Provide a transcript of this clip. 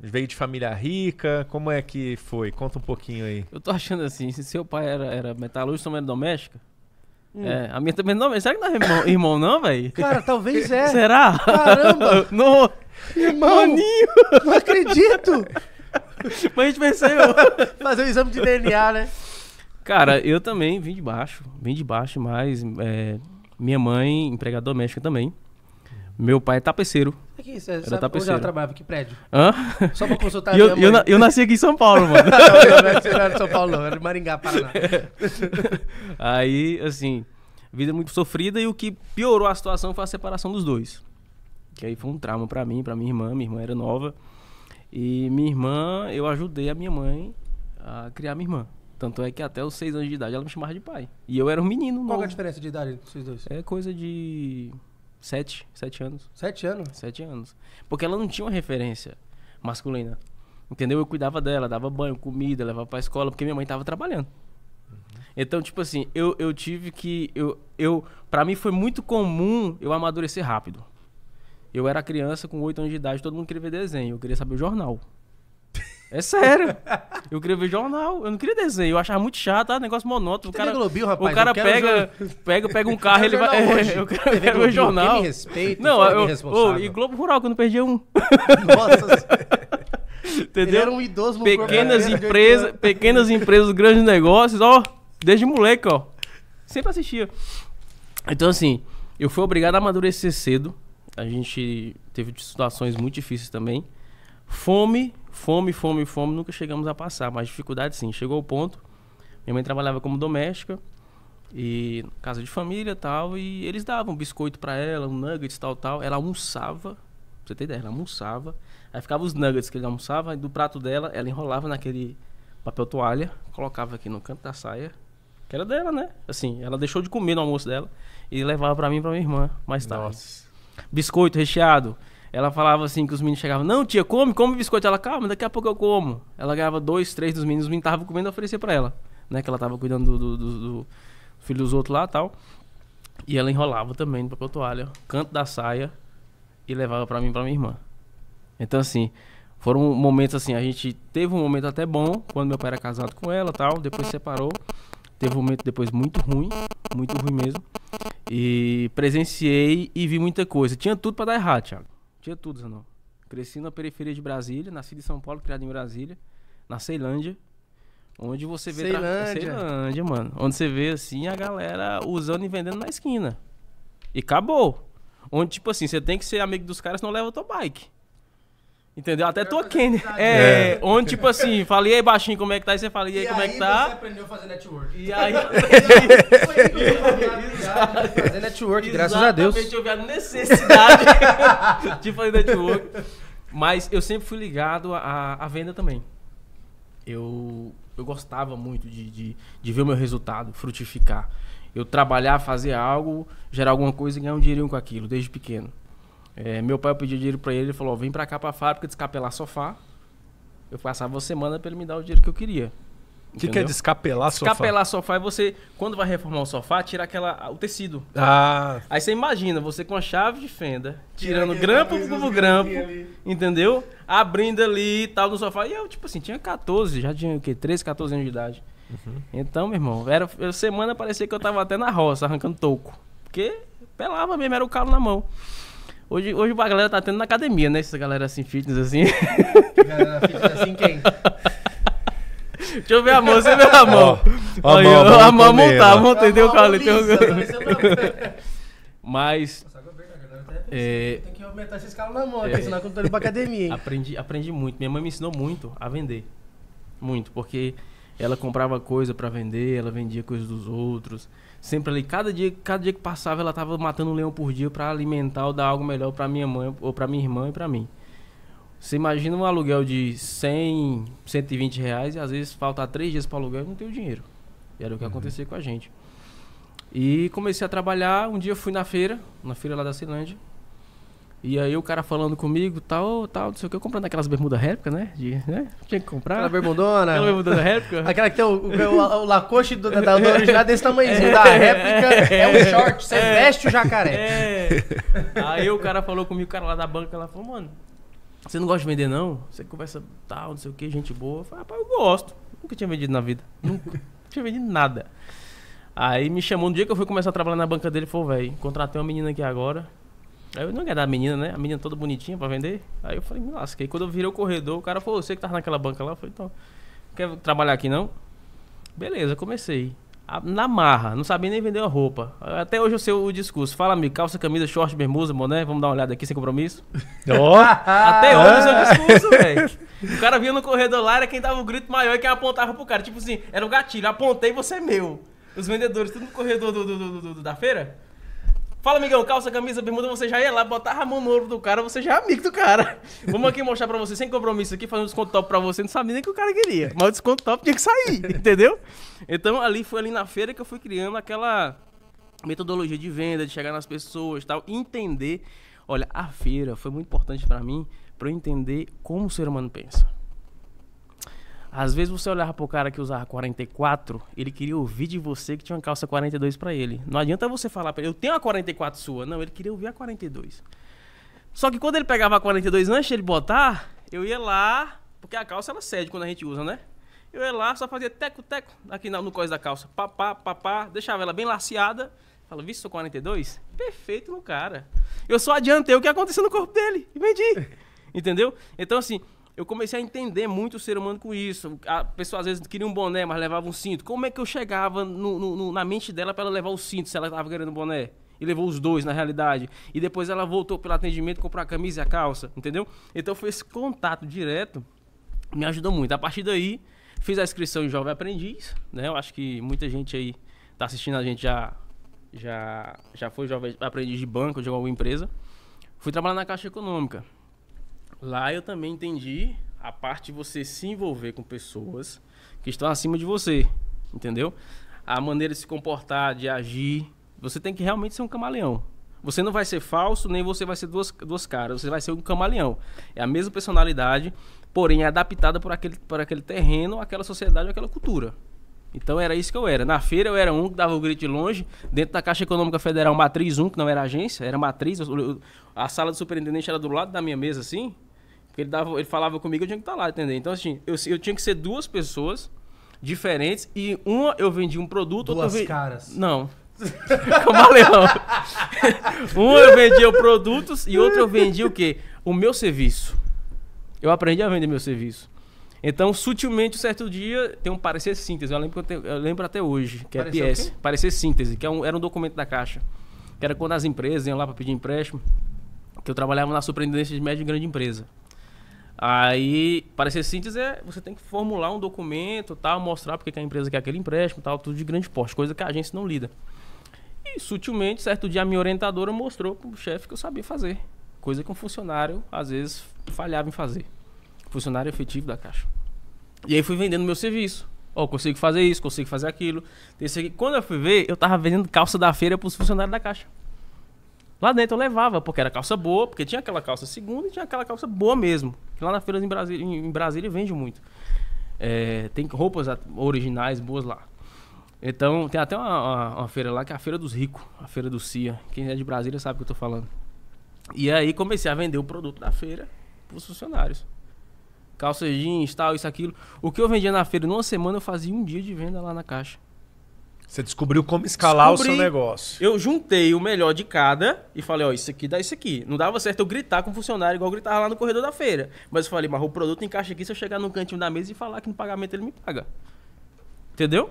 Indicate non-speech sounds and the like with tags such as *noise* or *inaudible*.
Veio de família rica, como é que foi? Conta um pouquinho aí. Eu tô achando assim, se seu pai era, era metalúrgico, sua mãe era doméstica, Hum. É, a minha também não, é mas será que não é irmão, irmão não, velho? Cara, talvez é. *laughs* Será? Caramba! *laughs* no... Irmão! Maninho. Não acredito! *laughs* mas a gente venceu. Fazer o um exame de DNA, né? Cara, eu também vim de baixo. Vim de baixo, mas é, minha mãe, empregada doméstica também. Meu pai é tapeceiro. O que é isso? Você sabe, hoje ela trabalhava que prédio? Hã? Só pra consultar *laughs* eu, eu, eu, nasci aqui em São Paulo, mano. *laughs* não, eu nasci lá em São Paulo, não. Era de Maringá, Paraná. *laughs* Aí, assim, vida muito sofrida e o que piorou a situação foi a separação dos dois. Que aí foi um trauma pra mim, pra minha irmã. Minha irmã era nova. E minha irmã, eu ajudei a minha mãe a criar minha irmã. Tanto é que até os seis anos de idade ela me chamava de pai. E eu era um menino Qual novo. Qual é a diferença de idade vocês dois? É coisa de Sete. Sete anos. Sete anos? Sete anos. Porque ela não tinha uma referência masculina. Entendeu? Eu cuidava dela, dava banho, comida, levava pra escola, porque minha mãe tava trabalhando. Uhum. Então, tipo assim, eu, eu tive que. Eu, eu, pra mim foi muito comum eu amadurecer rápido. Eu era criança com oito anos de idade, todo mundo queria ver desenho, eu queria saber o jornal. É sério. Eu queria ver jornal. Eu não queria desenho. Eu achava muito chato, ah, negócio monótono. O cara, Globinho, rapaz, o cara pega, jo... pega, pega um carro, ele vai. Hoje. *laughs* Eu quero, ver jornal. me não, eu, oh, e Globo Rural, que eu não perdi um. Nossa. *laughs* Entendeu? Ele um idoso Pequenas empresas, pequenas empresas, grandes negócios, ó. Desde moleque, ó. Sempre assistia. Então, assim, eu fui obrigado a amadurecer cedo. A gente teve situações muito difíceis também. Fome fome, fome, fome, nunca chegamos a passar, mas dificuldade sim. Chegou o ponto, minha mãe trabalhava como doméstica e casa de família tal, e eles davam biscoito para ela, um nuggets tal, tal. Ela almoçava, pra você ter ideia, ela almoçava. Aí ficava os nuggets que ele almoçava, e do prato dela, ela enrolava naquele papel toalha, colocava aqui no canto da saia, que era dela, né? Assim, ela deixou de comer no almoço dela e levava para mim e pra minha irmã mais tarde. Nossa. Biscoito recheado, ela falava assim que os meninos chegavam, não, tia, come, come biscoito. Ela, calma, daqui a pouco eu como. Ela ganhava dois, três dos meninos, os meninos estavam comendo e oferecia pra ela. Né? Que ela tava cuidando do, do, do, do filho dos outros lá e tal. E ela enrolava também no papel toalha, canto da saia, e levava pra mim e pra minha irmã. Então, assim, foram momentos assim, a gente teve um momento até bom, quando meu pai era casado com ela tal, depois separou. Teve um momento depois muito ruim, muito ruim mesmo. E presenciei e vi muita coisa. Tinha tudo para dar errado, Thiago. Tinha tudo, Zanol. Cresci na periferia de Brasília, nasci de São Paulo, criado em Brasília, na Ceilândia. Onde você vê. Ceilândia. Tra... Ceilândia, mano. Onde você vê, assim, a galera usando e vendendo na esquina. E acabou. Onde, tipo assim, você tem que ser amigo dos caras, não leva tua bike. Entendeu? Até tô aqui. É, é, onde, tipo assim, falei aí baixinho como é que tá, e você fala, e aí, e como é aí é que tá? Você aprendeu a fazer network. E aí. *laughs* fazer network, graças a Deus. Exatamente, houve a necessidade *laughs* de fazer network. Mas eu sempre fui ligado à, à venda também. Eu, eu gostava muito de, de, de ver o meu resultado frutificar. Eu trabalhar, fazer algo, gerar alguma coisa e ganhar um dinheirinho com aquilo, desde pequeno. É, meu pai pediu dinheiro para ele, ele falou: vem para cá para a fábrica descapelar sofá. Eu passava uma semana para ele me dar o dinheiro que eu queria. O que, que é descapelar sofá? Descapelar sofá é você, quando vai reformar o sofá, tirar aquela, o tecido. Ah. Aí você imagina, você com a chave de fenda, tirando grampo por grampo, entendeu? Abrindo ali e tal no sofá. E eu, tipo assim, tinha 14, já tinha o quê? 13, 14 anos de idade. Uhum. Então, meu irmão, era, semana parecia que eu tava até na roça, arrancando toco. Porque pelava mesmo, era o calo na mão. Hoje, hoje a galera tá tendo na academia, né? Essa galera assim, fitness assim. Galera fitness assim, quem? *laughs* Deixa eu ver a mão, você vê a mão. a mão, ó, a mão montar, montei, deu o calo. Tá *laughs* tá Mas. É, tem que aumentar esse escala na mão, é, senão eu tô indo pra academia. Hein? Aprendi, aprendi muito. Minha mãe me ensinou muito a vender. Muito, porque ela comprava coisa para vender, ela vendia coisas dos outros. Sempre ali, cada dia, cada dia que passava, ela tava matando um leão por dia para alimentar ou dar algo melhor para minha mãe, ou para minha irmã e para mim. Você imagina um aluguel de 100, 120 reais e às vezes faltar três dias para aluguel e não tem o dinheiro. E era o que uhum. acontecia com a gente. E comecei a trabalhar. Um dia fui na feira, na feira lá da Ceilândia. E aí o cara falando comigo, tal, tal, não sei o que, eu comprando aquelas bermudas réplica, né? De, né? Tinha que comprar. Aquela bermudona. Aquela bermudona réplica. *laughs* Aquela que tem o, o, o, o Lacoste do, da, do *laughs* é. original é desse tamanhozinho. É, da réplica é, é um short, você é, veste o jacaré. É. *laughs* Aí o cara falou comigo, o cara lá da banca, ela falou, mano, você não gosta de vender, não? Você conversa tal, não sei o que, gente boa. Eu falei, rapaz, ah, eu gosto. Nunca tinha vendido na vida. *laughs* Nunca tinha vendido nada. Aí me chamou, no dia que eu fui começar a trabalhar na banca dele, falou, velho, contratei uma menina aqui agora. Aí eu não queria dar a menina, né? A menina toda bonitinha pra vender. Aí eu falei, me lasquei. Quando eu virei o corredor, o cara falou, você que tava naquela banca lá? Eu falei, então, quer trabalhar aqui não? Beleza, comecei na marra, não sabia nem vender a roupa. Até hoje eu sei o discurso. Fala, amigo, calça, camisa, short, bermuda, boné, vamos dar uma olhada aqui sem compromisso. Oh. *laughs* Até hoje eu o *laughs* discurso, velho. O cara vinha no corredor lá, era quem dava o um grito maior e quem apontava pro cara. Tipo assim, era o um gatilho, apontei, você é meu. Os vendedores, tudo no corredor do, do, do, da feira. Fala, amigão, calça, camisa, bermuda, você já ia lá botar a mão no ovo do cara, você já é amigo do cara. Vamos aqui mostrar pra você, sem compromisso aqui, fazer um desconto top pra você, não sabia nem que o cara queria. Mas o desconto top tinha que sair, *laughs* entendeu? Então ali foi ali na feira que eu fui criando aquela metodologia de venda, de chegar nas pessoas tal, entender. Olha, a feira foi muito importante para mim, para eu entender como o ser humano pensa. Às vezes você olhava pro cara que usava 44, ele queria ouvir de você que tinha uma calça 42 para ele. Não adianta você falar para ele, eu tenho a 44 sua. Não, ele queria ouvir a 42. Só que quando ele pegava a 42 antes de ele botar, eu ia lá, porque a calça ela cede quando a gente usa, né? Eu ia lá, só fazia teco-teco aqui no, no cós da calça. Papá, papá, deixava ela bem laceada. Fala, visto sou 42? Perfeito no cara. Eu só adiantei o que aconteceu no corpo dele e vendi. *laughs* Entendeu? Então, assim, eu comecei a entender muito o ser humano com isso. A pessoa às vezes queria um boné, mas levava um cinto. Como é que eu chegava no, no, na mente dela para ela levar o cinto se ela estava querendo um boné? E levou os dois, na realidade. E depois ela voltou pelo atendimento, comprou a camisa e a calça, entendeu? Então foi esse contato direto me ajudou muito. A partir daí, fiz a inscrição em Jovem Aprendiz, né? Eu acho que muita gente aí tá assistindo a gente já já já foi jovem aprendiz de banco de alguma empresa. Fui trabalhar na Caixa Econômica. Lá eu também entendi a parte de você se envolver com pessoas que estão acima de você, entendeu? A maneira de se comportar, de agir. Você tem que realmente ser um camaleão. Você não vai ser falso, nem você vai ser duas, duas caras. Você vai ser um camaleão. É a mesma personalidade, porém é adaptada por aquele, aquele terreno, aquela sociedade, aquela cultura. Então era isso que eu era. Na feira eu era um que dava o grito de longe, dentro da Caixa Econômica Federal Matriz 1, que não era agência, era matriz. a sala do superintendente era do lado da minha mesa, assim. Porque ele, dava, ele falava comigo, eu tinha que estar tá lá, entendeu? Então, assim, eu, eu tinha que ser duas pessoas diferentes e uma eu vendia um produto, duas outra eu caras. Não. *laughs* Camaleão. *laughs* uma eu vendia produtos e outra eu vendia o quê? O meu serviço. Eu aprendi a vender meu serviço. Então, sutilmente, um certo dia, tem um parecer síntese. Eu lembro, eu lembro até hoje, que é PS. Parecer síntese, que é um, era um documento da Caixa. Que era quando as empresas iam lá para pedir empréstimo. Que eu trabalhava na superintendência de média e grande empresa. Aí, parecer síntese é você tem que formular um documento, tal, mostrar porque que a empresa quer aquele empréstimo, tal, tudo de grande porte, coisa que a agência não lida. E sutilmente, certo dia, a minha orientadora mostrou para o chefe que eu sabia fazer, coisa que um funcionário às vezes falhava em fazer. Funcionário efetivo da Caixa. E aí fui vendendo meu serviço. Ó, oh, consigo fazer isso, consigo fazer aquilo. Quando eu fui ver, eu tava vendendo calça da feira para os funcionários da Caixa. Lá dentro eu levava, porque era calça boa, porque tinha aquela calça segunda e tinha aquela calça boa mesmo. Que lá na feira em Brasília, em Brasília vende muito. É, tem roupas originais boas lá. Então, tem até uma, uma, uma, feira lá que é a Feira dos Ricos, a Feira do CIA. Quem é de Brasília sabe o que eu tô falando. E aí comecei a vender o produto da feira pros funcionários. Calça jeans, tal, isso, aquilo. O que eu vendia na feira numa semana, eu fazia um dia de venda lá na caixa. Você descobriu como escalar Descobri, o seu negócio. Eu juntei o melhor de cada e falei, ó, isso aqui dá isso aqui. Não dava certo eu gritar com o funcionário igual eu gritava lá no corredor da feira. Mas eu falei, mas o produto encaixa aqui, se eu chegar no cantinho da mesa e falar que no pagamento ele me paga. Entendeu?